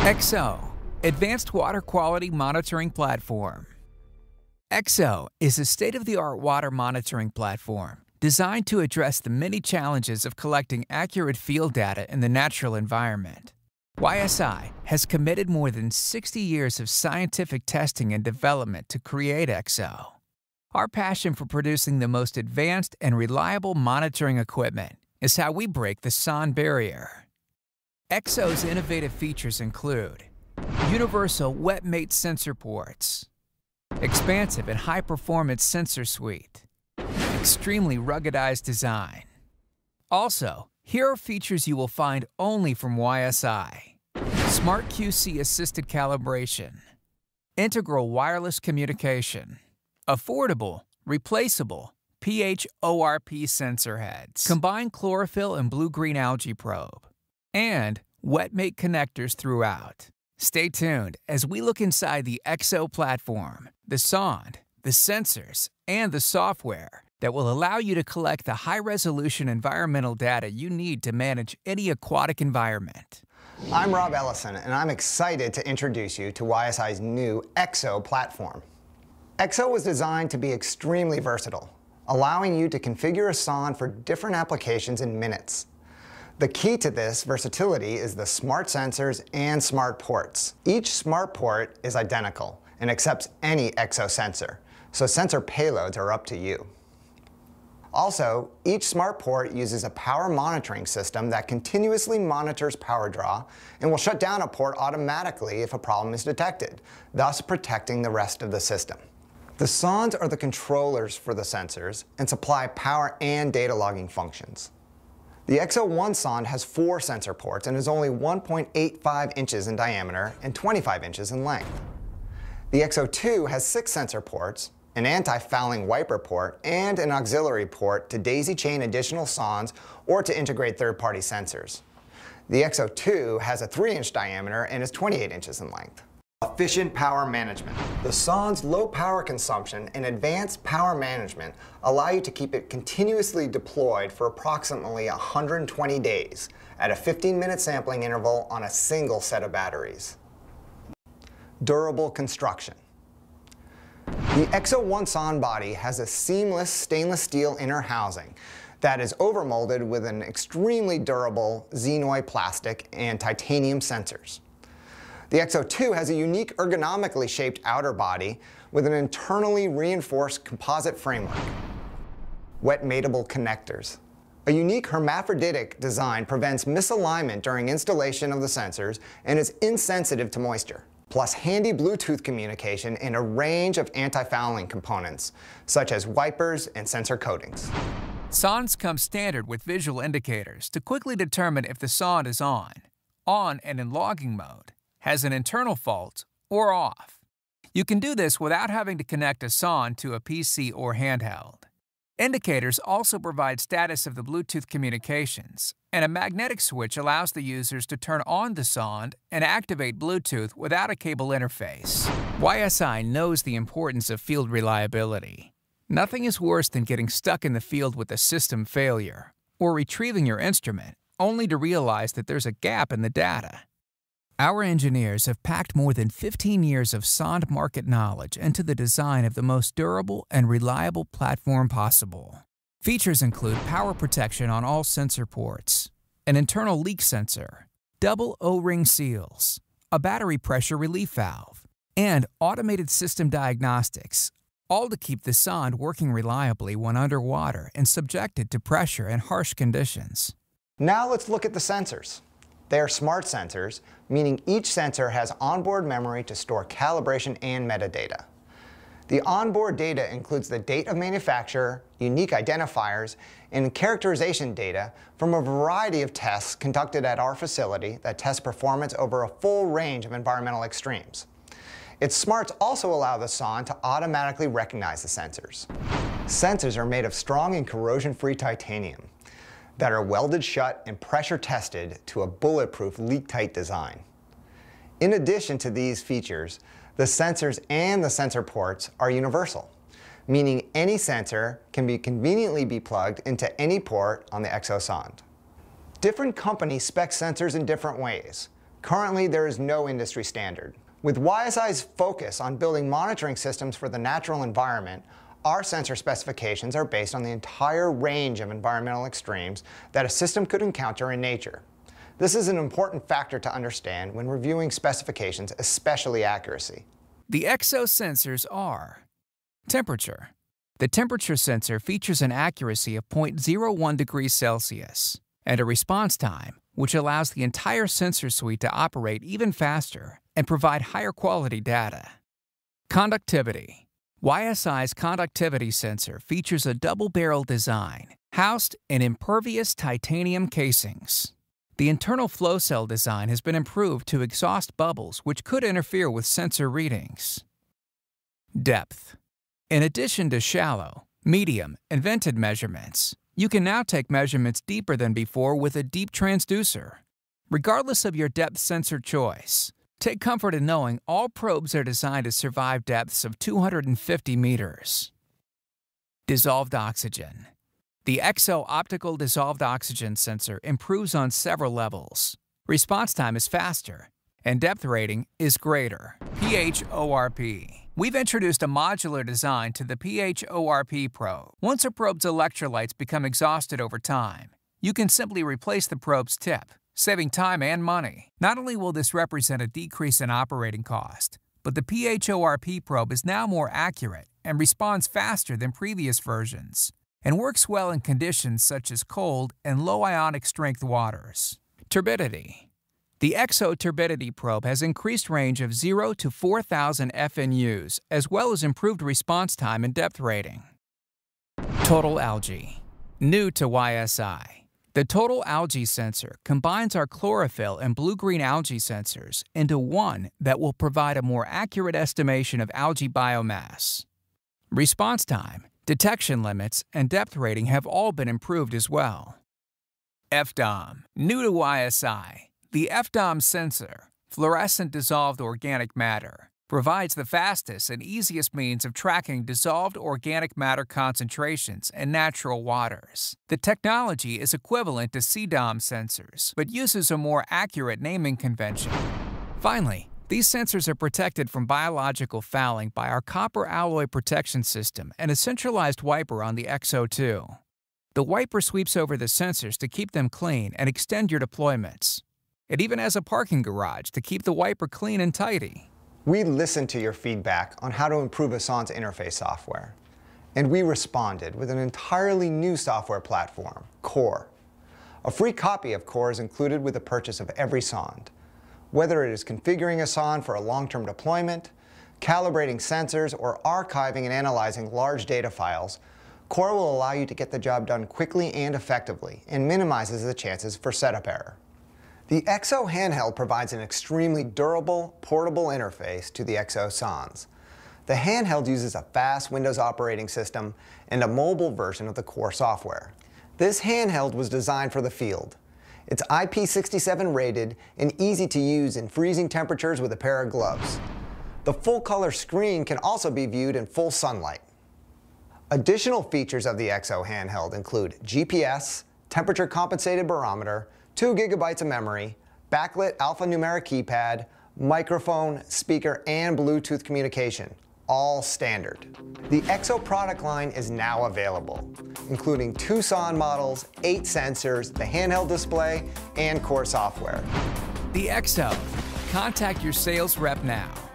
EXO Advanced Water Quality Monitoring Platform. EXO is a state of the art water monitoring platform designed to address the many challenges of collecting accurate field data in the natural environment. YSI has committed more than 60 years of scientific testing and development to create EXO. Our passion for producing the most advanced and reliable monitoring equipment is how we break the SON barrier. EXO's innovative features include universal wet mate sensor ports, expansive and high-performance sensor suite, extremely ruggedized design. Also, here are features you will find only from YSI. Smart QC assisted calibration, integral wireless communication, affordable, replaceable, PHORP sensor heads, combined chlorophyll and blue-green algae probe, and wet mate connectors throughout. Stay tuned as we look inside the EXO platform, the sond, the sensors, and the software that will allow you to collect the high-resolution environmental data you need to manage any aquatic environment. I'm Rob Ellison, and I'm excited to introduce you to YSI's new EXO platform. EXO was designed to be extremely versatile, allowing you to configure a SON for different applications in minutes. The key to this versatility is the smart sensors and smart ports. Each smart port is identical and accepts any EXO sensor, so sensor payloads are up to you. Also, each smart port uses a power monitoring system that continuously monitors power draw and will shut down a port automatically if a problem is detected, thus protecting the rest of the system. The SONs are the controllers for the sensors and supply power and data logging functions. The XO1 sond has four sensor ports and is only 1.85 inches in diameter and 25 inches in length. The XO2 has six sensor ports, an anti-fouling wiper port, and an auxiliary port to daisy chain additional sons or to integrate third-party sensors. The XO2 has a 3-inch diameter and is 28 inches in length. Efficient power management. The SON's low power consumption and advanced power management allow you to keep it continuously deployed for approximately 120 days at a 15-minute sampling interval on a single set of batteries. Durable construction. The Exo-1 SON body has a seamless stainless steel inner housing that is overmolded with an extremely durable Xenoi plastic and titanium sensors. The XO2 has a unique ergonomically shaped outer body with an internally reinforced composite framework, wet mateable connectors. A unique hermaphroditic design prevents misalignment during installation of the sensors and is insensitive to moisture plus handy Bluetooth communication and a range of anti-fouling components, such as wipers and sensor coatings. Sons come standard with visual indicators to quickly determine if the sond is on, on and in logging mode, has an internal fault, or off. You can do this without having to connect a SON to a PC or handheld. Indicators also provide status of the Bluetooth communications, and a magnetic switch allows the users to turn on the sond and activate Bluetooth without a cable interface. YSI knows the importance of field reliability. Nothing is worse than getting stuck in the field with a system failure or retrieving your instrument only to realize that there's a gap in the data. Our engineers have packed more than 15 years of sond market knowledge into the design of the most durable and reliable platform possible. Features include power protection on all sensor ports, an internal leak sensor, double O-ring seals, a battery pressure relief valve, and automated system diagnostics, all to keep the sond working reliably when underwater and subjected to pressure and harsh conditions. Now let's look at the sensors. They are smart sensors, meaning each sensor has onboard memory to store calibration and metadata. The onboard data includes the date of manufacture, unique identifiers, and characterization data from a variety of tests conducted at our facility that test performance over a full range of environmental extremes. Its smarts also allow the SON to automatically recognize the sensors. Sensors are made of strong and corrosion-free titanium that are welded shut and pressure tested to a bulletproof leak-tight design. In addition to these features, the sensors and the sensor ports are universal, meaning any sensor can be conveniently be plugged into any port on the Exosond. Different companies spec sensors in different ways. Currently, there is no industry standard. With YSI's focus on building monitoring systems for the natural environment, our sensor specifications are based on the entire range of environmental extremes that a system could encounter in nature. This is an important factor to understand when reviewing specifications, especially accuracy. The EXO sensors are temperature. The temperature sensor features an accuracy of 0.01 degrees Celsius and a response time, which allows the entire sensor suite to operate even faster and provide higher quality data. Conductivity. YSI's conductivity sensor features a double-barrel design, housed in impervious titanium casings. The internal flow cell design has been improved to exhaust bubbles which could interfere with sensor readings. Depth In addition to shallow, medium, and vented measurements, you can now take measurements deeper than before with a deep transducer. Regardless of your depth sensor choice, Take comfort in knowing all probes are designed to survive depths of 250 meters. Dissolved oxygen. The EXO optical dissolved oxygen sensor improves on several levels. Response time is faster, and depth rating is greater. PHORP. We've introduced a modular design to the PHORP probe. Once a probe's electrolytes become exhausted over time, you can simply replace the probe's tip saving time and money. Not only will this represent a decrease in operating cost, but the PHORP probe is now more accurate and responds faster than previous versions, and works well in conditions such as cold and low ionic strength waters. Turbidity The EXO turbidity probe has increased range of 0 to 4,000 FNUs, as well as improved response time and depth rating. Total algae. New to YSI. The total algae sensor combines our chlorophyll and blue-green algae sensors into one that will provide a more accurate estimation of algae biomass. Response time, detection limits, and depth rating have all been improved as well. FDOM, new to ISI, the FDOM sensor, fluorescent dissolved organic matter, provides the fastest and easiest means of tracking dissolved organic matter concentrations in natural waters. The technology is equivalent to CDOM sensors, but uses a more accurate naming convention. Finally, these sensors are protected from biological fouling by our copper alloy protection system and a centralized wiper on the XO2. The wiper sweeps over the sensors to keep them clean and extend your deployments. It even has a parking garage to keep the wiper clean and tidy. We listened to your feedback on how to improve Asan's interface software, and we responded with an entirely new software platform, Core. A free copy of Core is included with the purchase of every Sond. Whether it is configuring a Sond for a long-term deployment, calibrating sensors, or archiving and analyzing large data files, Core will allow you to get the job done quickly and effectively and minimizes the chances for setup error. The EXO handheld provides an extremely durable, portable interface to the EXO SANS. The handheld uses a fast Windows operating system and a mobile version of the core software. This handheld was designed for the field. It's IP67 rated and easy to use in freezing temperatures with a pair of gloves. The full color screen can also be viewed in full sunlight. Additional features of the EXO handheld include GPS, temperature compensated barometer, 2 gigabytes of memory, backlit alphanumeric keypad, microphone, speaker, and Bluetooth communication, all standard. The EXO product line is now available, including Tucson models, eight sensors, the handheld display, and core software. The EXO. Contact your sales rep now.